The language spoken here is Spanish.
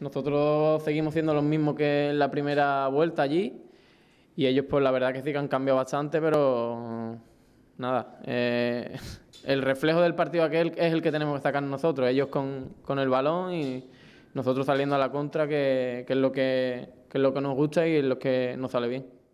Nosotros seguimos siendo los mismos que en la primera vuelta allí y ellos pues la verdad que sí que han cambiado bastante, pero mm, nada, eh, el reflejo del partido aquel es el que tenemos que sacar nosotros, ellos con, el balón y nosotros saliendo a la contra, que, es lo que, que es lo que nos gusta y es lo que nos sale bien.